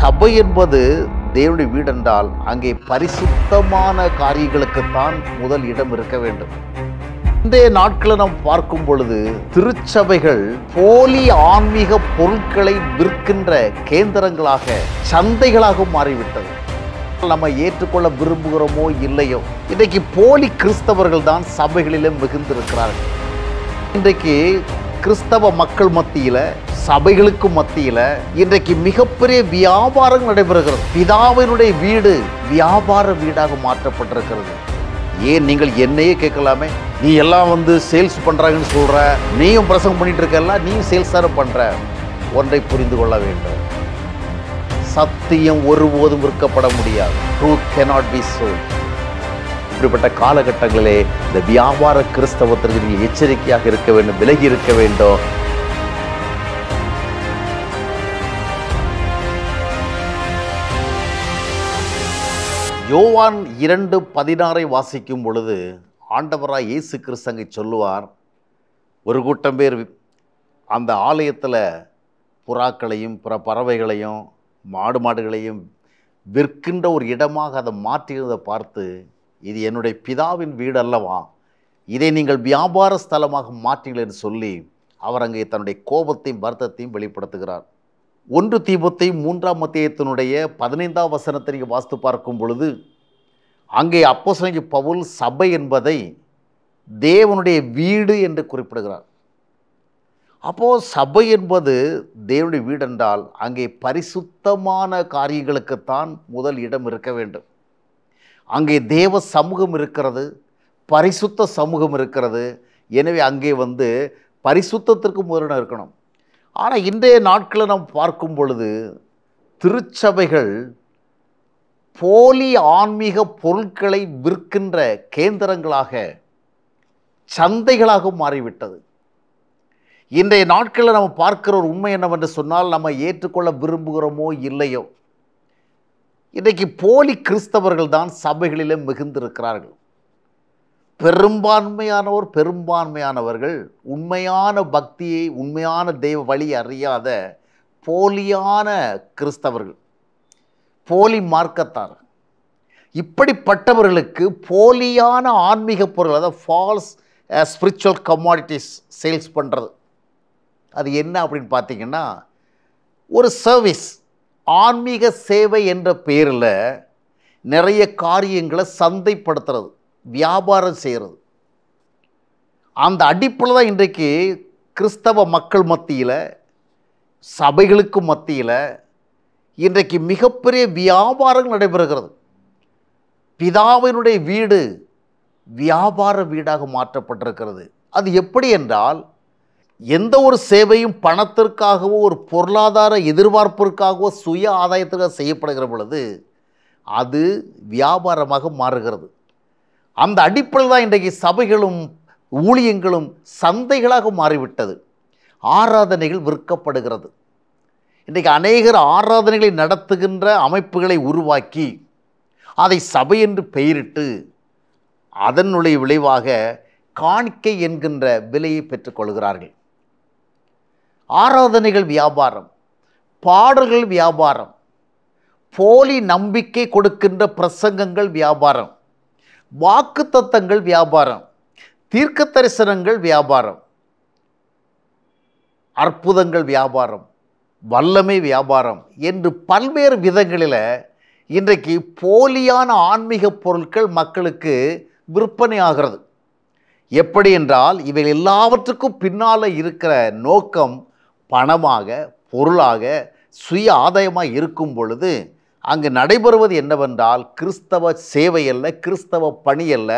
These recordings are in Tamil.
சபை என்பது தேவனுடைய வீடென்றால் அங்கே பரிசுத்தமான காரியங்களுக்குத்தான் முதல் இடம் இருக்க வேண்டும் இந்த நாட்களை நாம் பார்க்கும் பொழுது திருச்சபைகள் போலி ஆன்மீக பொருட்களை விற்கின்ற கேந்திரங்களாக சந்தைகளாக மாறிவிட்டது நம்ம ஏற்றுக்கொள்ள விரும்புகிறோமோ இல்லையோ இன்றைக்கு போலி கிறிஸ்தவர்கள் தான் சபைகளிலும் மிகுந்திருக்கிறார்கள் இன்றைக்கு கிறிஸ்தவ மக்கள் மத்தியில் சபைகளுக்கு மத்தியில் இன்றைக்கு மிகப்பெரிய வியாபாரங்கள் நடைபெறுகிறது பிதாவினுடைய வீடு வியாபார வீடாக மாற்றப்பட்டிருக்கிறது ஏன் நீங்கள் என்னையே கேட்கலாமே நீ எல்லாம் வந்து சேல்ஸ் பண்ணுறாங்கன்னு சொல்கிற நீயும் பிரசங்கம் பண்ணிட்டு இருக்கல நீயும் சேல்ஸ் தானே பண்ணுற ஒன்றை புரிந்து கொள்ள வேண்டும் சத்தியம் ஒருபோதும் விற்கப்பட முடியாது இப்படிப்பட்ட காலகட்டங்களிலே இந்த வியாபார கிறிஸ்தவத்திற்கு நீங்கள் எச்சரிக்கையாக இருக்க வேண்டும் விலகி இருக்க வேண்டும் யோவான் இரண்டு பதினாறை வாசிக்கும் பொழுது ஆண்டவராக இயேசு கிறிஸ்தங்கை சொல்லுவார் ஒரு கூட்டம் பேர் அந்த ஆலயத்தில் புறாக்களையும் பிற பறவைகளையும் மாடு மாடுகளையும் விற்கின்ற ஒரு இடமாக அதை மாற்றினதை பார்த்து இது என்னுடைய பிதாவின் வீடு அல்லவா இதை நீங்கள் வியாபார ஸ்தலமாக மாற்றீங்கள் என்று சொல்லி அவர் அங்கே தன்னுடைய கோபத்தையும் வருத்தத்தையும் வெளிப்படுத்துகிறார் ஒன்று தீபத்தை மூன்றாம் மத்தியத்தினுடைய பதினைந்தாம் வசனத்தை நீங்கள் வாஸ்து பார்க்கும் பொழுது அங்கே அப்போ அப்போசனைக்கு பவுல் சபை என்பதை தேவனுடைய வீடு என்று குறிப்பிடுகிறார் அப்போது சபை என்பது தேவனுடைய வீடு என்றால் அங்கே பரிசுத்தமான காரியங்களுக்குத்தான் முதல் இடம் இருக்க வேண்டும் அங்கே தேவ சமூகம் இருக்கிறது பரிசுத்த சமூகம் இருக்கிறது எனவே அங்கே வந்து பரிசுத்தத்திற்கு முதலிடம் இருக்கணும் ஆனால் இன்றைய நாட்களை நாம் பார்க்கும் பொழுது திருச்சபைகள் போலி ஆன்மீக பொருட்களை விற்கின்ற கேந்திரங்களாக சந்தைகளாக மாறிவிட்டது இன்றைய நாட்களில் நம்ம பார்க்கிற ஒரு உண்மை என்னவென்று சொன்னால் நம்ம ஏற்றுக்கொள்ள விரும்புகிறோமோ இல்லையோ இன்றைக்கு போலி கிறிஸ்தவர்கள் தான் சபைகளிலே மிகுந்திருக்கிறார்கள் பெரும்பான்மையானோர் பெரும்பான்மையானவர்கள் உண்மையான பக்தியை உண்மையான தெய்வ வழி அறியாத போலியான கிறிஸ்தவர்கள் போலி மார்க்கத்தார் இப்படிப்பட்டவர்களுக்கு போலியான ஆன்மீக பொருள் அதாவது ஃபால்ஸ் ஸ்பிரிச்சுவல் கமாடிட்டிஸ் சேல்ஸ் பண்ணுறது அது என்ன அப்படின்னு பார்த்தீங்கன்னா ஒரு சர்வீஸ் ஆன்மீக சேவை என்ற பேரில் நிறைய காரியங்களை சந்தைப்படுத்துறது வியாபாரம் செய்கிறது அந்த அடிப்பில் தான் இன்றைக்கு கிறிஸ்தவ மக்கள் மத்தியில் சபைகளுக்கு மத்தியில் இன்றைக்கு மிகப்பெரிய வியாபாரங்கள் நடைபெறுகிறது பிதாவினுடைய வீடு வியாபார வீடாக மாற்றப்பட்டிருக்கிறது அது எப்படி என்றால் எந்த ஒரு சேவையும் பணத்திற்காகவோ ஒரு பொருளாதார எதிர்பார்ப்பிற்காகவோ சுய ஆதாயத்திற்காக செய்யப்படுகிற பொழுது அது வியாபாரமாக மாறுகிறது அந்த அடிப்படையில் தான் இன்றைக்கு சபைகளும் ஊழியங்களும் சந்தைகளாக மாறிவிட்டது ஆராதனைகள் விற்கப்படுகிறது இன்றைக்கு அநேகர் ஆராதனைகளை நடத்துகின்ற அமைப்புகளை உருவாக்கி அதை சபை என்று பெயரிட்டு அதனுடைய விளைவாக காணிக்கை என்கின்ற விலையை பெற்றுக்கொள்கிறார்கள் ஆராதனைகள் வியாபாரம் பாடல்கள் வியாபாரம் போலி நம்பிக்கை கொடுக்கின்ற பிரசங்கங்கள் வியாபாரம் வாக்கு தத்தங்கள் வியாபாரம் தீர்க்க தரிசனங்கள் வியாபாரம் அற்புதங்கள் வியாபாரம் வல்லமை வியாபாரம் என்று பல்வேறு விதங்களில் இன்றைக்கு போலியான ஆன்மீக பொருட்கள் மக்களுக்கு விற்பனை ஆகிறது எப்படி என்றால் இவை எல்லாவற்றுக்கும் பின்னால் இருக்கிற நோக்கம் பணமாக பொருளாக சுய ஆதாயமாக இருக்கும் பொழுது அங்கு நடைபெறுவது என்னவென்றால் கிறிஸ்தவ சேவை அல்ல கிறிஸ்தவ பணி அல்ல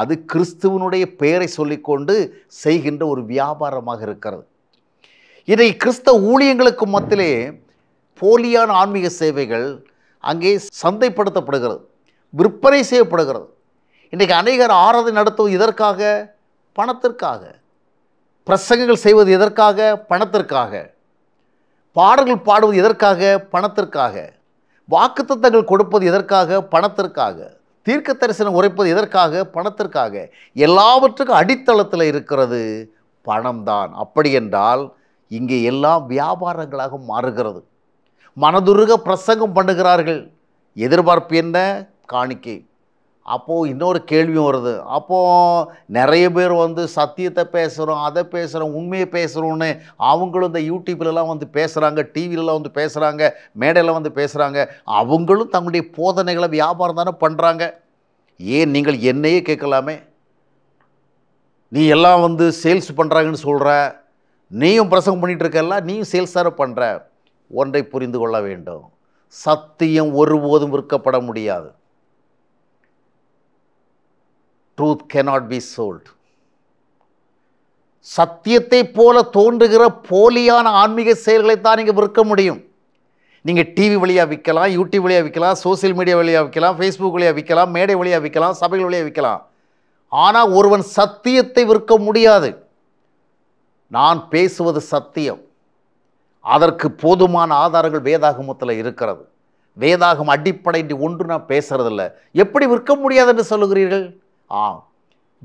அது கிறிஸ்துவனுடைய பெயரை சொல்லிக்கொண்டு செய்கின்ற ஒரு வியாபாரமாக இருக்கிறது இதை கிறிஸ்தவ ஊழியங்களுக்கு மத்தியிலே போலியான ஆன்மீக சேவைகள் அங்கே சந்தைப்படுத்தப்படுகிறது விற்பனை செய்யப்படுகிறது இன்றைக்கு அநேகர் ஆராதனை நடத்துவது இதற்காக பணத்திற்காக பிரசங்கங்கள் செய்வது எதற்காக பணத்திற்காக பாடல்கள் பாடுவது எதற்காக பணத்திற்காக வாக்குத்தத்தங்கள் கொடுப்பது எதற்காக பணத்திற்காக தீர்க்க தரிசனம் உரைப்பது எதற்காக பணத்திற்காக எல்லாவற்றுக்கும் அடித்தளத்தில் இருக்கிறது பணம்தான் அப்படி என்றால் இங்கே எல்லாம் வியாபாரங்களாக மாறுகிறது மனதுருக பிரசங்கம் பண்ணுகிறார்கள் எதிர்பார்ப்பு என்ன காணிக்கை அப்போது இன்னொரு கேள்வியும் வருது அப்போது நிறைய பேர் வந்து சத்தியத்தை பேசுகிறோம் அதை பேசுகிறோம் உண்மையை பேசுகிறோன்னு அவங்களும் இந்த யூடியூப்லலாம் வந்து பேசுகிறாங்க டிவிலலாம் வந்து பேசுகிறாங்க மேடையில் வந்து பேசுகிறாங்க அவங்களும் தங்களுடைய போதனைகளை வியாபாரம் தானே பண்ணுறாங்க ஏன் நீங்கள் என்னையே கேட்கலாமே நீ எல்லாம் வந்து சேல்ஸ் பண்ணுறாங்கன்னு சொல்கிற நீயும் பிரசங்கம் பண்ணிகிட்டு பண்ணிகிட்ருக்கல நீயும் சேல்ஸ் தானே பண்ணுற ஒன்றை புரிந்து கொள்ள வேண்டும் சத்தியம் ஒருபோதும் விற்கப்பட முடியாது ட்ரூத் கெனாட் பி சோல்ட் சத்தியத்தை போல தோன்றுகிற போலியான ஆன்மீக செயல்களை தான் நீங்கள் விற்க முடியும் நீங்கள் டிவி வழியாக விற்கலாம் யூடியூப் வழியாக விற்கலாம் சோசியல் மீடியா வழியாக விற்கலாம் ஃபேஸ்புக் வழியாக விற்கலாம் மேடை வழியாக விற்கலாம் சபைகள் வழியாக விற்கலாம் ஆனால் ஒருவன் சத்தியத்தை விற்க முடியாது நான் பேசுவது சத்தியம் அதற்கு போதுமான ஆதாரங்கள் வேதாகமத்தில் இருக்கிறது வேதாகம் அடிப்படை ஒன்று நான் பேசுறதில்ல எப்படி விற்க முடியாது என்று சொல்லுகிறீர்கள் ஆ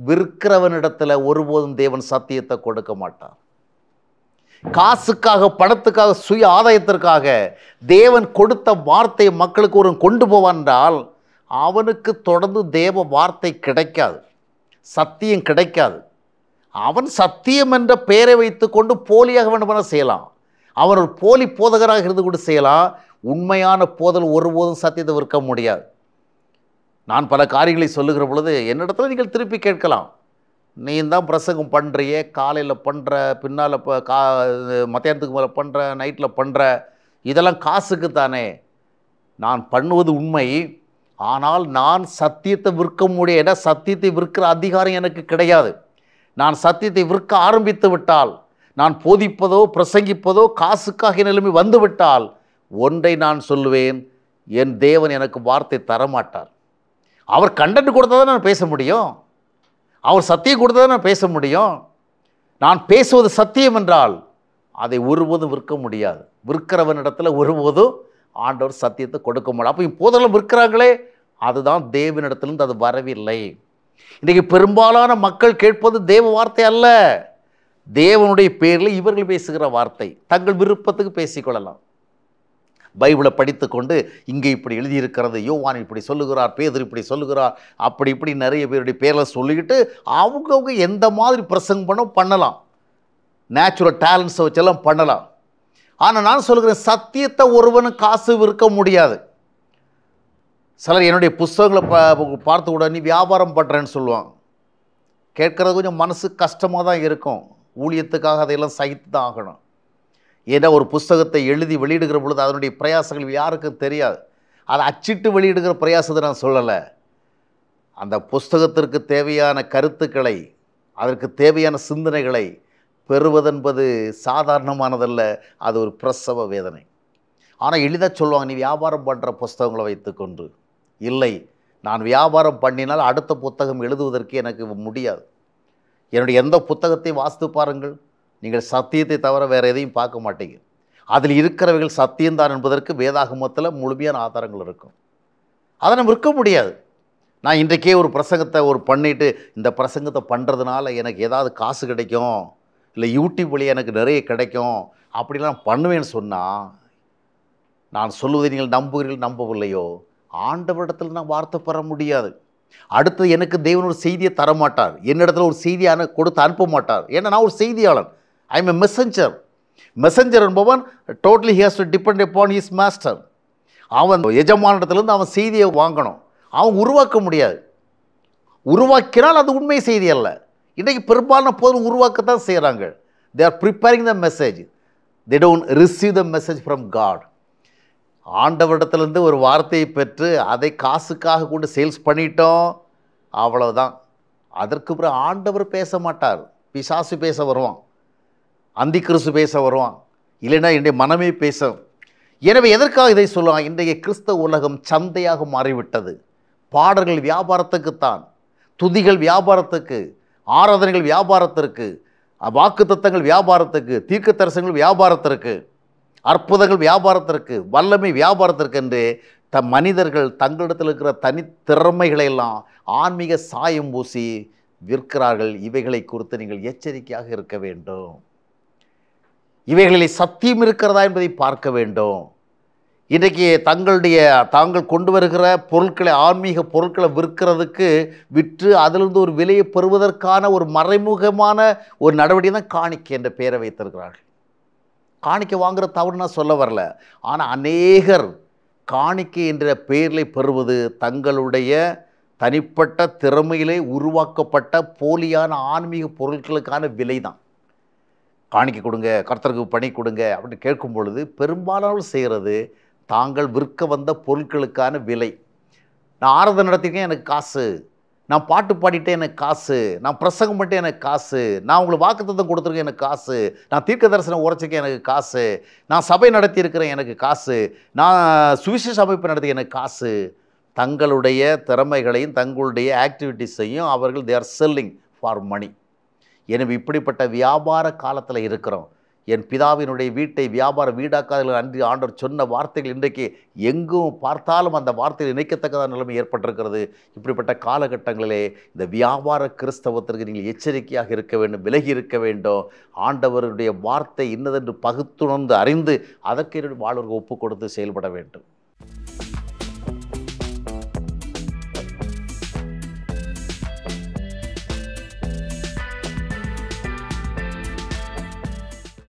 விற்கிறவனிடத்தில் ஒருபோதும் தேவன் சத்தியத்தை கொடுக்க மாட்டார் காசுக்காக பணத்துக்காக சுய ஆதாயத்திற்காக தேவன் கொடுத்த வார்த்தை மக்களுக்கு ஒரு கொண்டு போவான்றால் அவனுக்கு தொடர்ந்து தேவ வார்த்தை கிடைக்காது சத்தியம் கிடைக்காது அவன் சத்தியம் என்ற பெயரை வைத்து கொண்டு போலியாக வேண்டுமான செய்யலாம் அவன் ஒரு போலி போதகராக இருந்து கொண்டு செய்யலாம் உண்மையான போதல் ஒருபோதும் சத்தியத்தை விற்க முடியாது நான் பல காரியங்களை சொல்லுகிற பொழுது என்னிடத்துல நீங்கள் திருப்பி கேட்கலாம் நீ தான் பிரசங்கம் பண்ணுறியே காலையில் பண்ணுற பின்னால் இப்போ கா மத்தியானத்துக்கு மேலே பண்ணுற நைட்டில் பண்ணுற இதெல்லாம் காசுக்கு தானே நான் பண்ணுவது உண்மை ஆனால் நான் சத்தியத்தை விற்க முடிய சத்தியத்தை விற்கிற அதிகாரம் எனக்கு கிடையாது நான் சத்தியத்தை விற்க ஆரம்பித்து விட்டால் நான் போதிப்பதோ பிரசங்கிப்பதோ காசுக்காக நிலைமை வந்துவிட்டால் ஒன்றை நான் சொல்லுவேன் என் தேவன் எனக்கு வார்த்தை தரமாட்டார் அவர் கண்டென்ட் கொடுத்தா தான் நான் பேச முடியும் அவர் சத்தியம் கொடுத்தா தான் நான் பேச முடியும் நான் பேசுவது சத்தியம் என்றால் அதை ஒருபோதும் விற்க முடியாது விற்கிறவனிடத்தில் ஒருபோதும் ஆண்டவர் சத்தியத்தை கொடுக்க முடியாது அப்போ இப்போதெல்லாம் விற்கிறாங்களே அதுதான் தேவனிடத்திலிருந்து அது வரவில்லை இன்றைக்கு பெரும்பாலான மக்கள் கேட்பது தேவ வார்த்தை அல்ல தேவனுடைய பேரில் இவர்கள் பேசுகிற வார்த்தை தங்கள் விருப்பத்துக்கு பேசிக்கொள்ளலாம் பைபிளை படித்து கொண்டு இங்கே இப்படி எழுதியிருக்கிறது யோவான் இப்படி சொல்லுகிறார் பேதர் இப்படி சொல்லுகிறார் அப்படி இப்படி நிறைய பேருடைய பேரில் சொல்லிக்கிட்டு அவங்கவுங்க எந்த மாதிரி பிரசங்கம் பண்ண பண்ணலாம் நேச்சுரல் டேலண்ட்ஸை வச்செல்லாம் பண்ணலாம் ஆனால் நான் சொல்கிறேன் சத்தியத்தை ஒருவனு காசு விற்க முடியாது சிலர் என்னுடைய புஸ்தகங்களை பார்த்து பார்த்த உடனே வியாபாரம் பண்ணுறேன்னு சொல்லுவாங்க கேட்குறது கொஞ்சம் மனசு கஷ்டமாக தான் இருக்கும் ஊழியத்துக்காக அதையெல்லாம் சகித்து தான் ஆகணும் ஏன்னா ஒரு புஸ்தகத்தை எழுதி வெளியிடுகிற பொழுது அதனுடைய பிரயாசங்கள் யாருக்கும் தெரியாது அதை அச்சிட்டு வெளியிடுகிற பிரயாசத்தை நான் சொல்லலை அந்த புஸ்தகத்திற்கு தேவையான கருத்துக்களை அதற்கு தேவையான சிந்தனைகளை பெறுவதென்பது சாதாரணமானதல்ல அது ஒரு பிரசவ வேதனை ஆனால் எளிதாக சொல்லுவாங்க நீ வியாபாரம் பண்ணுற புஸ்தகங்களை வைத்துக்கொண்டு இல்லை நான் வியாபாரம் பண்ணினால் அடுத்த புத்தகம் எழுதுவதற்கு எனக்கு முடியாது என்னுடைய எந்த புத்தகத்தை வாசித்து பாருங்கள் நீங்கள் சத்தியத்தை தவிர வேறு எதையும் பார்க்க மாட்டீங்க அதில் இருக்கிறவைகள் சத்தியம்தான் என்பதற்கு வேதாகமத்தில் முழுமையான ஆதாரங்கள் இருக்கும் அதை நம்ம விற்க முடியாது நான் இன்றைக்கே ஒரு பிரசங்கத்தை ஒரு பண்ணிவிட்டு இந்த பிரசங்கத்தை பண்ணுறதுனால எனக்கு ஏதாவது காசு கிடைக்கும் இல்லை யூடியூப் வழியாக எனக்கு நிறைய கிடைக்கும் அப்படிலாம் பண்ணுவேன்னு சொன்னால் நான் சொல்லுவதை நீங்கள் நம்புகிறீர்கள் நம்பவில்லையோ ஆண்டவரிடத்தில் நான் வார்த்தை பெற முடியாது அடுத்து எனக்கு தெய்வன் ஒரு செய்தியை தரமாட்டார் என்னிடத்துல ஒரு செய்தியை கொடுத்து அனுப்ப மாட்டார் ஏன்னா நான் ஒரு செய்தியாளன் I am a messenger messenger என்பவன் totally has to depend upon his master அவன் எஜமானத்திலேருந்து அவன் செய்தியை வாங்கணும் அவன் உருவாக்க முடியாது உருவாக்கினால் அது உண்மை செய்தி அல்ல இன்றைக்கு பெரும்பாலான போதும் உருவாக்கத்தான் செய்கிறாங்க they are preparing the message they don't receive the message from God ஆண்டவரிடத்துலேருந்து ஒரு வார்த்தையை பெற்று அதை காசுக்காக கொண்டு சேல்ஸ் பண்ணிட்டோம் அவ்வளோதான் அதற்கு பிறகு ஆண்டவர் பேச மாட்டார் பிசாசு பேச வருவான் அந்தி கிறிஸ்து பேச வருவான் இல்லைன்னா என்னுடைய மனமே பேசும் எனவே எதற்காக இதை சொல்லலாம் இன்றைய கிறிஸ்தவ உலகம் சந்தையாக மாறிவிட்டது பாடல்கள் வியாபாரத்துக்குத்தான் துதிகள் வியாபாரத்துக்கு ஆராதனைகள் வியாபாரத்திற்கு வாக்கு தத்தங்கள் வியாபாரத்துக்கு தீர்க்க தரிசனங்கள் வியாபாரத்திற்கு அற்புதங்கள் வியாபாரத்திற்கு வல்லமை வியாபாரத்திற்கு என்று த மனிதர்கள் தங்களிடத்தில் இருக்கிற தனித்திறமைகளை எல்லாம் ஆன்மீக சாயம் பூசி விற்கிறார்கள் இவைகளை குறித்து நீங்கள் எச்சரிக்கையாக இருக்க வேண்டும் இவைகளில் சத்தியம் இருக்கிறதா என்பதை பார்க்க வேண்டும் இன்றைக்கு தங்களுடைய தாங்கள் கொண்டு வருகிற பொருட்களை ஆன்மீக பொருட்களை விற்கிறதுக்கு விற்று அதிலிருந்து ஒரு விலையை பெறுவதற்கான ஒரு மறைமுகமான ஒரு நடவடிக்கை தான் காணிக்கை என்ற பெயரை வைத்திருக்கிறார்கள் காணிக்கை வாங்குற தவறு நான் சொல்ல வரல ஆனால் அநேகர் காணிக்கை என்ற பெயரில் பெறுவது தங்களுடைய தனிப்பட்ட திறமையிலே உருவாக்கப்பட்ட போலியான ஆன்மீக பொருட்களுக்கான விலை தான் காணிக்க கொடுங்க கர்த்தருக்கு பணி கொடுங்க அப்படின்னு கேட்கும் பொழுது பெரும்பாலானோர் செய்கிறது தாங்கள் விற்க வந்த பொருட்களுக்கான விலை நான் ஆரதம் நடத்திருக்கேன் எனக்கு காசு நான் பாட்டு பாடிட்டேன் எனக்கு காசு நான் பிரசங்கம் பண்ணிட்டேன் எனக்கு காசு நான் உங்களுக்கு வாக்குத்தத்தம் கொடுத்துருக்கேன் எனக்கு காசு நான் தீர்க்க தரிசனம் உரைச்சிருக்கேன் எனக்கு காசு நான் சபை நடத்தியிருக்கிறேன் எனக்கு காசு நான் சுவிசேஷ அமைப்பு நடத்தி எனக்கு காசு தங்களுடைய திறமைகளையும் தங்களுடைய ஆக்டிவிட்டிஸையும் அவர்கள் they are selling for money எனவே இப்படிப்பட்ட வியாபார காலத்தில் இருக்கிறோம் என் பிதாவினுடைய வீட்டை வியாபார வீடாக்காதல் அன்றி ஆண்டவர் சொன்ன வார்த்தைகள் இன்றைக்கு எங்கும் பார்த்தாலும் அந்த வார்த்தையில் இணைக்கத்தக்கதான் நிலைமை ஏற்பட்டிருக்கிறது இப்படிப்பட்ட காலகட்டங்களிலே இந்த வியாபார கிறிஸ்தவத்திற்கு நீங்கள் எச்சரிக்கையாக இருக்க வேண்டும் விலகி இருக்க வேண்டும் ஆண்டவருடைய வார்த்தை இன்னதென்று பகுத்துணர்ந்து அறிந்து அதற்கு என்னுடைய வாழ்வர்கள் ஒப்பு கொடுத்து செயல்பட வேண்டும்